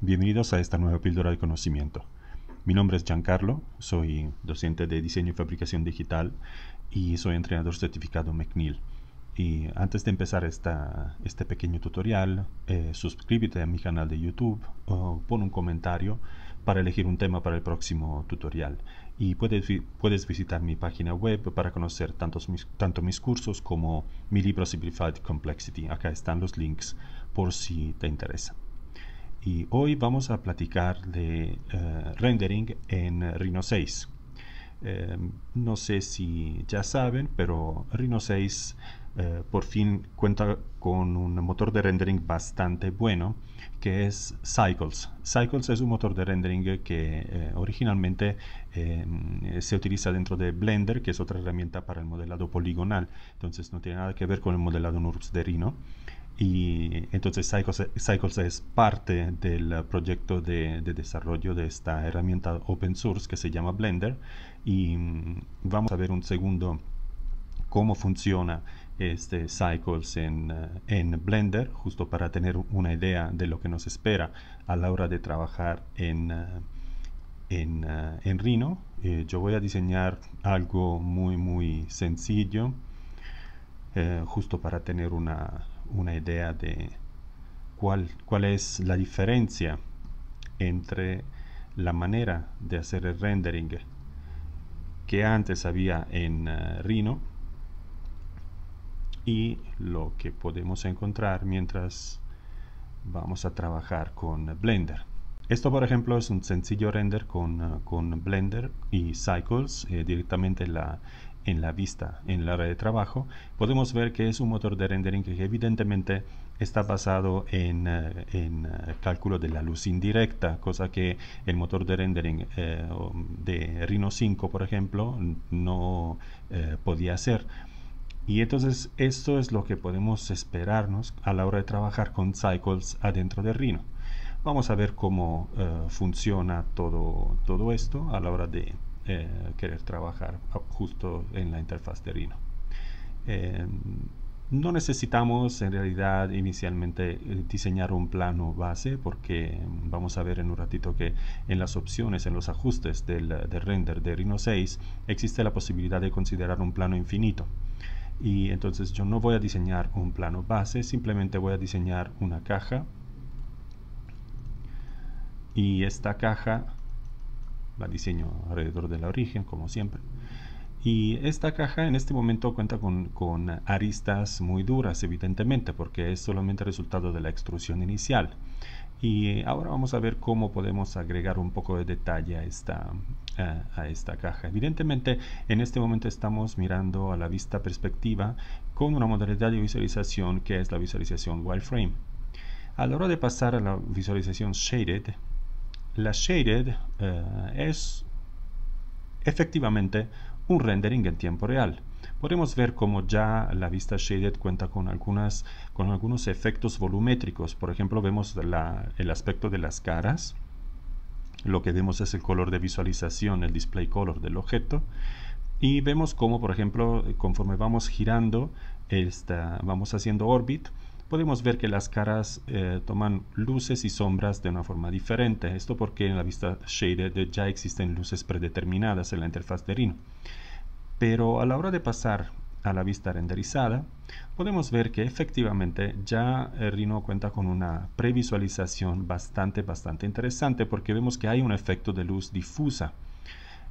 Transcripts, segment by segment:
bienvenidos a esta nueva píldora de conocimiento. Mi nombre es Giancarlo, soy docente de diseño y fabricación digital y soy entrenador certificado McNeil. Y antes de empezar este pequeño tutorial, eh, suscríbete a mi canal de YouTube o pon un comentario para elegir un tema para el próximo tutorial. Y puedes, puedes visitar mi página web para conocer tantos mis, tanto mis cursos como mi libro Simplified Complexity. Acá están los links por si te interesa y hoy vamos a platicar de eh, rendering en Rhino 6. Em, no sé si ya saben, pero Rhino 6 eh, por fin cuenta con un motor de rendering bastante bueno que es Cycles. Cycles es un motor de rendering que eh, originalmente em, se utiliza dentro de Blender, que es otra herramienta para el modelado poligonal, entonces no tiene nada que ver con el modelado NURBS de Rhino. Y entonces Cycles, Cycles es parte del proyecto de, de, desarrollo de esta herramienta open source que se llama Blender. Y mm, vamos a ver un segundo cómo funciona este Cycles en, eh, en Blender, justo para tener una idea de lo que nos espera a la hora de trabajar en, eh, en, eh, en Rhino. yo voy a diseñar algo muy, muy sencillo, justo para tener una una idea de cuál, cuál es la diferencia entre la manera de hacer el rendering que antes había en eh, Rhino y lo que podemos encontrar mientras vamos a trabajar con Blender. Esto por ejemplo es un sencillo render con, eh, Blender y Cycles, eh, directamente la, en la vista en la red de trabajo, podemos ver que es un motor de rendering que evidentemente está basado en, eh, en eh, cálculo de la luz indirecta, cosa que el motor de rendering eh, de Rhino 5, por ejemplo, no podía hacer. Y entonces esto es lo que podemos esperarnos a la hora de trabajar con cycles adentro de Rhino. Vamos a ver cómo funciona todo, todo esto a la hora de eh, querer trabajar justo en la interfaz de Rhino. Eh, no necesitamos en realidad inicialmente eh, diseñar un plano base porque vamos a ver en un ratito que en las opciones, en los ajustes del, render de Rhino 6 existe la posibilidad de considerar un plano infinito y entonces yo no voy a diseñar un plano base, simplemente voy a diseñar una caja y esta caja ...la diseño alrededor de la origen, como siempre. Y esta caja en este momento cuenta con, aristas muy duras, evidentemente, porque es solamente resultado de la extrusión inicial. Y ahora vamos a ver cómo podemos agregar un poco de detalle a esta, a esta caja. Evidentemente, en este momento estamos mirando a la vista perspectiva con una modalidad de visualización que es la visualización wireframe. A la hora de pasar a la visualización shaded, la Shaded eh, es efectivamente un rendering en tiempo real. Podemos ver cómo ya la vista shaded cuenta con, algunas, con algunos efectos volumétricos. Por ejemplo, vemos el aspecto de las caras. Lo que vemos es el color de visualización, el display color del objeto. Y vemos cómo, por ejemplo, conforme vamos girando, vamos haciendo orbit, podemos ver que las caras eh, toman luces y sombras de una forma diferente. Esto porque en la vista shaded ya existen luces predeterminadas en la interfaz de Rhino. Pero a la hora de pasar a la vista renderizada, podemos ver que efectivamente ya eh, Rhino cuenta con una previsualización bastante, bastante interesante porque vemos que hay un efecto de luz difusa,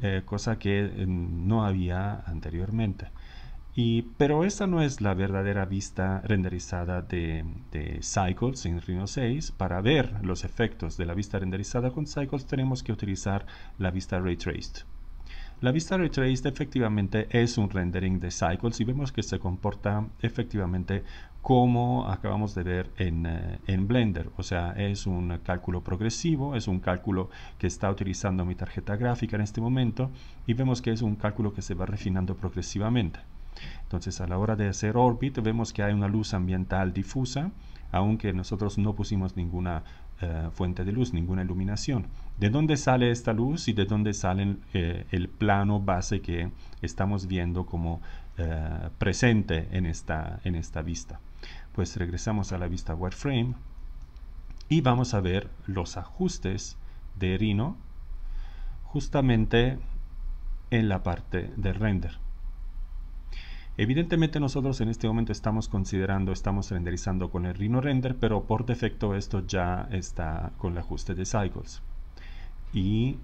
eh, cosa que no había anteriormente pero esta no es la verdadera vista renderizada de, Cycles en Rhino 6. Para ver los efectos de la vista renderizada con Cycles tenemos que utilizar la vista Ray Traced. La vista Ray Traced efectivamente es un rendering de Cycles y vemos que se comporta efectivamente como acabamos de ver en, eh, Blender. O sea, es un cálculo progresivo, es un cálculo que está utilizando mi tarjeta gráfica en este momento y vemos que es un cálculo que se va refinando progresivamente. Entonces a la hora de hacer orbit vemos que hay una luz ambiental difusa, aunque nosotros no pusimos ninguna eh, fuente de luz, ninguna iluminación. ¿De dónde sale esta luz y de dónde sale eh, el plano base que estamos viendo como eh, presente en esta, en esta vista? Pues regresamos a la vista wireframe y vamos a ver los ajustes de Rhino justamente en la parte de render. Evidentemente nosotros en este momento estamos considerando, estamos renderizando con el Rhino Render, pero por defecto esto ya está con el ajuste de Cycles. Y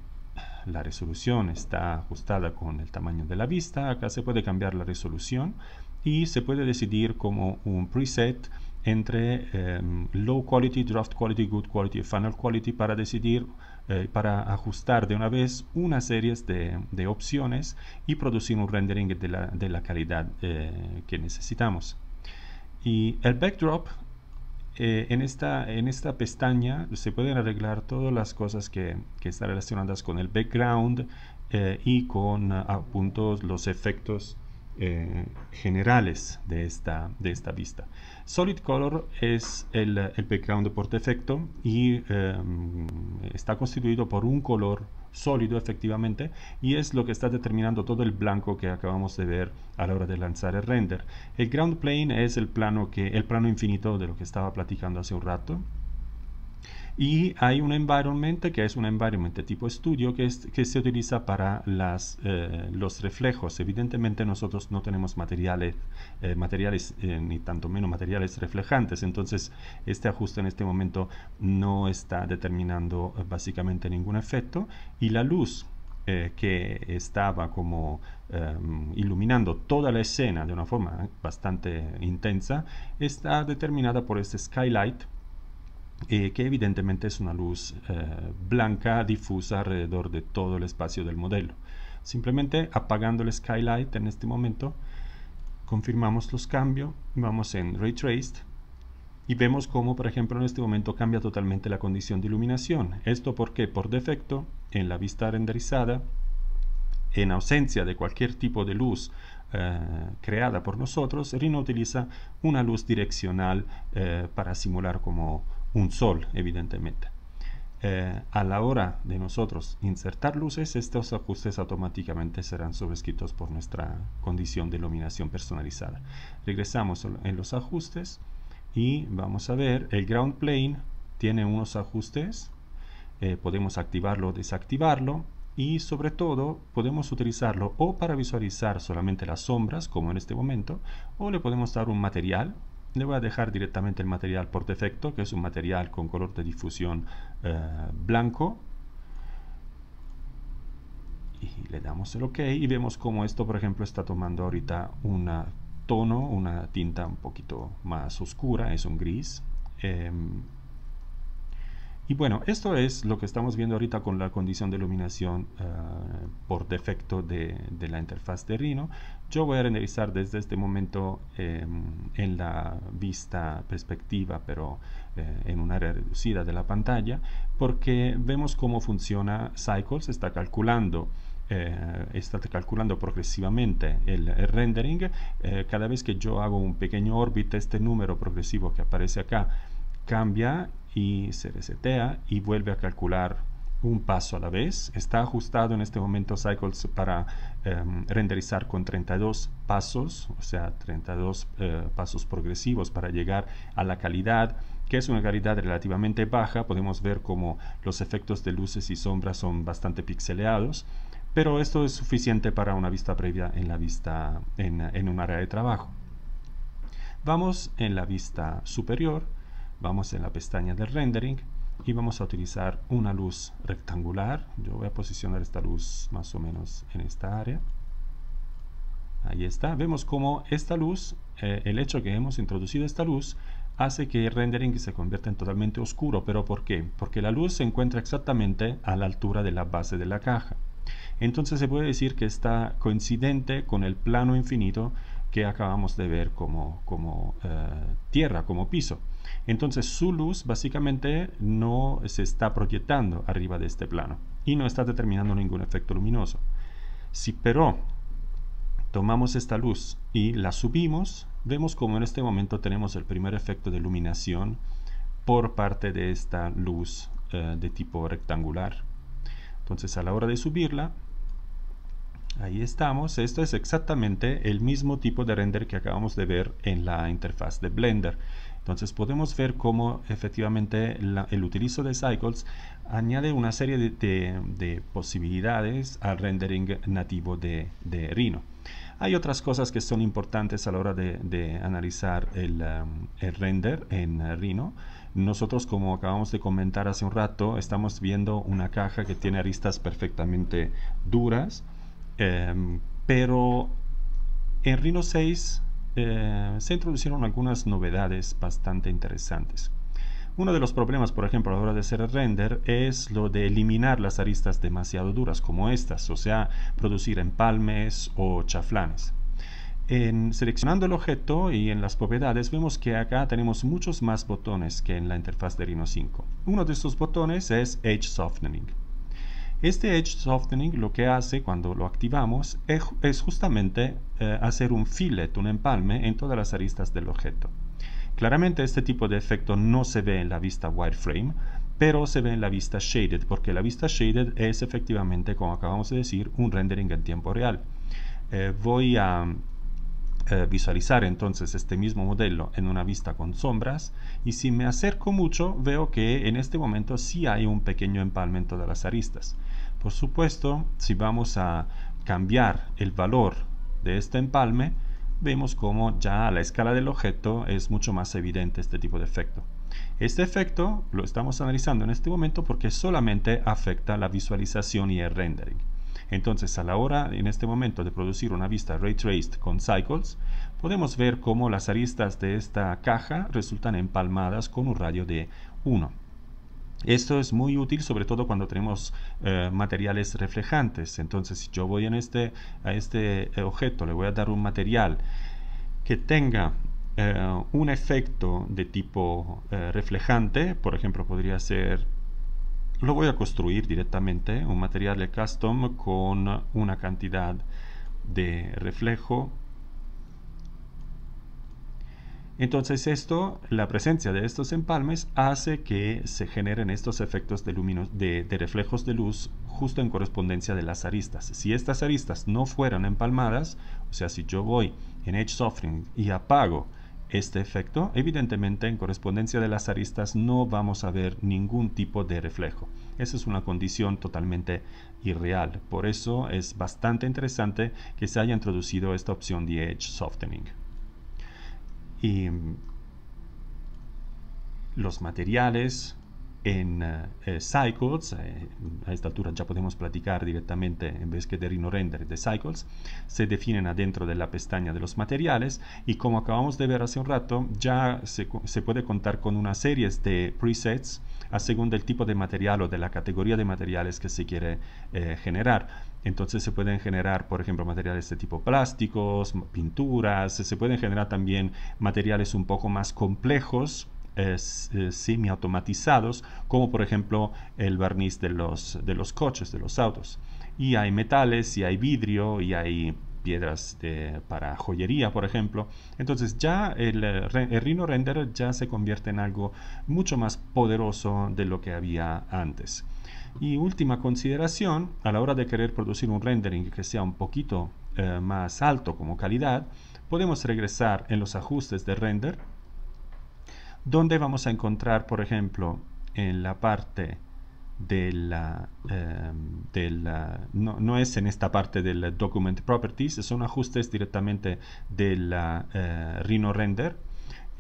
la resolución está ajustada con el tamaño de la vista. Acá se puede cambiar la resolución y se puede decidir como un preset entre em, low quality, draft quality, good quality y final quality para decidir eh, para ajustar de una vez una serie de, opciones y producir un rendering de la, calidad eh, que necesitamos. Y el backdrop, eh, en, esta, en esta pestaña se pueden arreglar todas las cosas que, están relacionadas con el background y con ah, los efectos eh, generales de esta, de esta vista. Solid Color es el, el background por defecto y em, está constituido por un color sólido efectivamente y es lo que está determinando todo el blanco que acabamos de ver a la hora de lanzar el render. El ground plane es el plano, que, el plano infinito de lo que estaba platicando hace un rato y hay un environment que es un environment tipo estudio que, es, que se utiliza para las, eh, los reflejos. Evidentemente nosotros no tenemos materiales, eh, materiales eh, ni tanto menos materiales reflejantes. Entonces este ajuste en este momento no está determinando básicamente ningún efecto. Y la luz que estaba como em, iluminando toda la escena de una forma bastante intensa está determinada por este skylight eh, que evidentemente es una luz eh, blanca difusa alrededor de todo el espacio del modelo. Simplemente apagando el skylight en este momento, confirmamos los cambios, vamos en Ray Traced y vemos cómo, por ejemplo, en este momento cambia totalmente la condición de iluminación. Esto porque, por defecto, en la vista renderizada, en ausencia de cualquier tipo de luz eh, creada por nosotros, Rhino utiliza una luz direccional para simular como un sol, evidentemente. Eh, a la hora de nosotros insertar luces, estos ajustes automáticamente serán sobrescritos por nuestra condición de iluminación personalizada. Regresamos en los ajustes y vamos a ver, el ground plane tiene unos ajustes, eh, podemos activarlo o desactivarlo y sobre todo podemos utilizarlo o para visualizar solamente las sombras como en este momento o le podemos dar un material le voy a dejar directamente el material por defecto, que es un material con color de difusión eh, blanco. Y le damos el OK y vemos como esto, por ejemplo, está tomando ahorita un tono, una tinta un poquito más oscura, es un gris. Em, y bueno, esto es lo que estamos viendo ahorita con la condición de iluminación eh, por defecto de, de, la interfaz de Rhino. Yo voy a renderizar desde este momento em, en la vista perspectiva, pero eh, en un área reducida de la pantalla, porque vemos cómo funciona Cycles, está calculando eh, está calculando progresivamente el, rendering. cada vez que yo hago un pequeño orbit, este número progresivo que aparece acá cambia y se resetea y vuelve a calcular un paso a la vez. Está ajustado en este momento Cycles para em, renderizar con 32 pasos, o sea, 32 eh, pasos progresivos para llegar a la calidad, que es una calidad relativamente baja. Podemos ver como los efectos de luces y sombras son bastante pixeleados, pero esto es suficiente para una vista previa en, la vista, en, en un área de trabajo. Vamos en la vista superior Vamos en la pestaña del rendering y vamos a utilizar una luz rectangular. Yo voy a posicionar esta luz más o menos en esta área. Ahí está. Vemos cómo esta luz, eh, el hecho que hemos introducido esta luz, hace que el rendering se convierta en totalmente oscuro. ¿Pero por qué? Porque la luz se encuentra exactamente a la altura de la base de la caja. Entonces se puede decir que está coincidente con el plano infinito que acabamos de ver como, eh, tierra, como piso. Entonces su luz básicamente no se está proyectando arriba de este plano y no está determinando ningún efecto luminoso. Si pero tomamos esta luz y la subimos, vemos como en este momento tenemos el primer efecto de iluminación por parte de esta luz eh, de tipo rectangular. Entonces a la hora de subirla Ahí estamos, esto es exactamente el mismo tipo de render que acabamos de ver en la interfaz de Blender. Entonces podemos ver cómo efectivamente el utilizo de Cycles añade una serie de, posibilidades al rendering nativo de, Rhino. Hay otras cosas que son importantes a la hora de, analizar el, um, el render en Rhino. Nosotros, como acabamos de comentar hace un rato, estamos viendo una caja que tiene aristas perfectamente duras Em, pero en Rhino 6 eh, se introdujeron algunas novedades bastante interesantes. Uno de los problemas, por ejemplo, a la hora de hacer el render es lo de eliminar las aristas demasiado duras como estas, o sea, producir empalmes o chaflanes. En seleccionando el objeto y en las propiedades vemos que acá tenemos muchos más botones que en la interfaz de Rhino 5. Uno de estos botones es Edge Softening. Este Edge Softening lo que hace cuando lo activamos es, justamente eh, hacer un fillet, un empalme en todas las aristas del objeto. Claramente este tipo de efecto no se ve en la vista wireframe, pero se ve en la vista shaded, porque la vista shaded es efectivamente, como acabamos de decir, un rendering en tiempo real. Eh, voy a eh, visualizar entonces este mismo modelo en una vista con sombras y si me acerco mucho veo que en este momento sí hay un pequeño empalme en todas las aristas. Por supuesto, si vamos a cambiar el valor de este empalme, vemos como ya a la escala del objeto es mucho más evidente este tipo de efecto. Este efecto lo estamos analizando en este momento porque solamente afecta la visualización y el rendering. Entonces, a la hora en este momento de producir una vista ray traced con cycles, podemos ver cómo las aristas de esta caja resultan empalmadas con un radio de 1. Esto es muy útil sobre todo cuando tenemos eh, materiales reflejantes. Entonces, si yo voy en este, a este eh, objeto, le voy a dar un material que tenga eh, un efecto de tipo reflejante, por ejemplo, podría ser lo voy a construir directamente, un material de custom con una cantidad de reflejo entonces esto, la presencia de estos empalmes hace que se generen estos efectos de, reflejos de luz justo en correspondencia de las aristas. Si estas aristas no fueran empalmadas, o sea, si yo voy en Edge Softening y apago este efecto, evidentemente en correspondencia de las aristas no vamos a ver ningún tipo de reflejo. Esa es una condición totalmente irreal. Por eso es bastante interesante que se haya introducido esta opción de Edge Softening y mm, los materiales en eh, eh, Cycles, eh, a esta altura ya podemos platicar directamente en vez que de Rhino Render de Cycles, se definen adentro de la pestaña de los materiales y como acabamos de ver hace un rato, ya se, puede contar con una serie de presets a según del tipo de material o de la categoría de materiales que se quiere generar. Entonces se pueden generar, por ejemplo, materiales de tipo plásticos, pinturas, se pueden generar también materiales un poco más complejos eh, semiautomatizados, como por ejemplo el barniz de los, de los coches, de los autos. Y hay metales, y hay vidrio, y hay piedras para joyería, por ejemplo. Entonces ya el, eh, el, Rhino Render ya se convierte en algo mucho más poderoso de lo que había antes. Y última consideración, a la hora de querer producir un rendering que sea un poquito eh, más alto como calidad, podemos regresar en los ajustes de render, donde vamos a encontrar, por ejemplo, en la parte de la, eh, no, es en esta parte del document properties, son ajustes directamente de la eh, Rhino Render,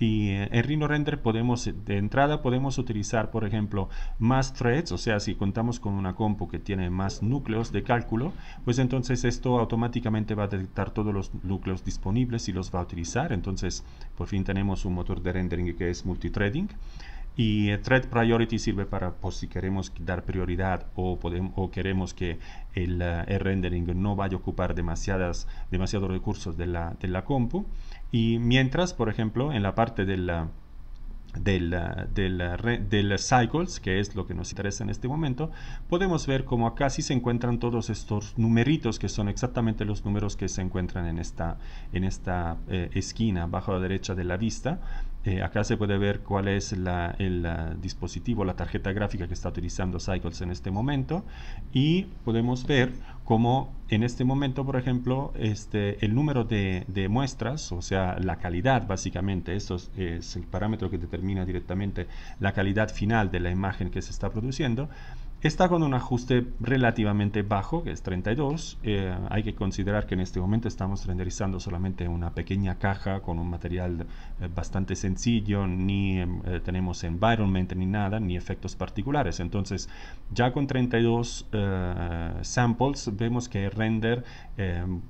y eh, en Rhino Render podemos, de entrada podemos utilizar, por ejemplo, más threads, o sea, si contamos con una compu que tiene más núcleos de cálculo, pues entonces esto automáticamente va a detectar todos los núcleos disponibles y los va a utilizar. Entonces, por fin tenemos un motor de rendering que es multithreading. Y Thread Priority sirve para por pues, si queremos dar prioridad o, podemos, o queremos que el, el, eh, rendering no vaya a ocupar demasiadas, demasiados recursos de la, de la compu. Y mientras, por ejemplo, en la parte de la del, del, del, cycles, que es lo que nos interesa en este momento, podemos ver cómo acá sí se encuentran todos estos numeritos que son exactamente los números que se encuentran en esta, en esta eh, esquina bajo la derecha de la vista. Eh, acá se puede ver cuál es el dispositivo, la tarjeta gráfica que está utilizando Cycles en este momento y podemos ver como en este momento, por ejemplo, este, el número de, muestras, o sea, la calidad básicamente, esto es, el parámetro que determina directamente la calidad final de la imagen que se está produciendo, Está con un ajuste relativamente bajo, que es 32. Eh, hay que considerar que en este momento estamos renderizando solamente una pequeña caja con un material eh, bastante sencillo, ni eh, tenemos environment ni nada, ni efectos particulares. Entonces, ya con 32 samples vemos que render,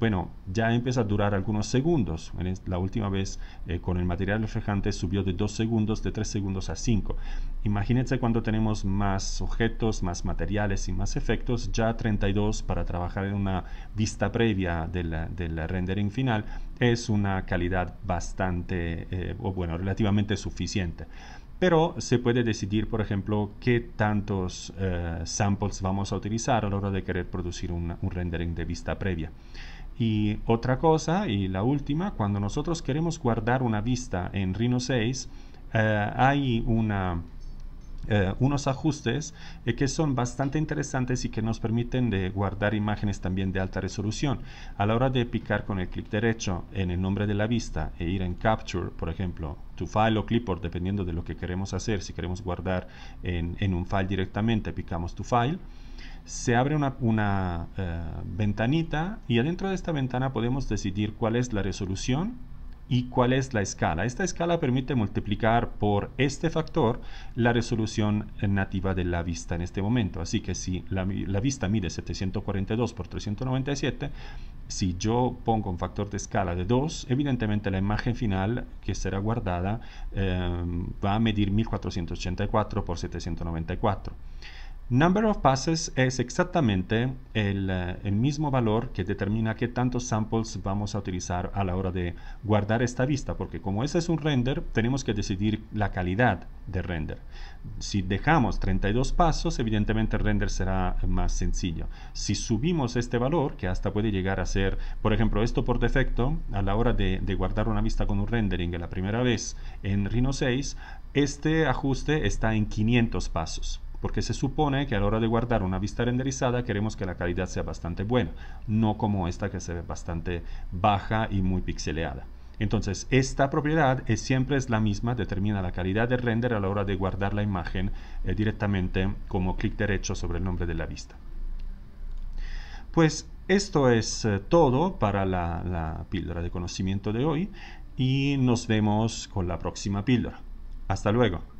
bueno, ya empieza a durar algunos segundos. la última vez con el material reflejante subió de 2 segundos, de 3 segundos a 5. Imagínense cuando tenemos más objetos, más materiales y más efectos, ya 32 para trabajar en una vista previa del, del rendering final es una calidad bastante, eh, o bueno, relativamente suficiente pero se puede decidir, por ejemplo, qué tantos eh, samples vamos a utilizar a la hora de querer producir un, rendering de vista previa. Y otra cosa, y la última, cuando nosotros queremos guardar una vista en Rhino 6, eh, hay una eh, unos ajustes eh, que son bastante interesantes y que nos permiten de guardar imágenes también de alta resolución. A la hora de picar con el clic derecho en el nombre de la vista e ir en Capture, por ejemplo, to file o clipboard, dependiendo de lo que queremos hacer, si queremos guardar en, un file directamente, picamos to file se abre una, eh, ventanita y adentro de esta ventana podemos decidir cuál es la resolución ¿Y cuál es la escala? Esta escala permite multiplicar por este factor la resolución nativa de la vista en este momento. Así que si la, vista mide 742 por 397, si yo pongo un factor de escala de 2, evidentemente la imagen final que será guardada eh, va a medir 1484 por 794. Number of passes es exactamente eh, el, mismo valor que determina qué tantos samples vamos a utilizar a la hora de guardar esta vista, porque como ese es un render, tenemos que decidir la calidad de render. Si dejamos 32 pasos, evidentemente el render será más sencillo. Si subimos este valor, que hasta puede llegar a ser, por ejemplo, esto por defecto, a la hora de, de guardar una vista con un rendering la primera vez en Rhino 6, este ajuste está en 500 pasos porque se supone que a la hora de guardar una vista renderizada queremos que la calidad sea bastante buena, no como esta que se ve bastante baja y muy pixeleada. Entonces, esta propiedad siempre es la misma, determina la calidad del render a la hora de guardar la imagen eh, directamente como clic derecho sobre el nombre de la vista. Pues esto es eh, todo para la píldora de conocimiento de hoy y nos vemos con la próxima píldora. Hasta luego.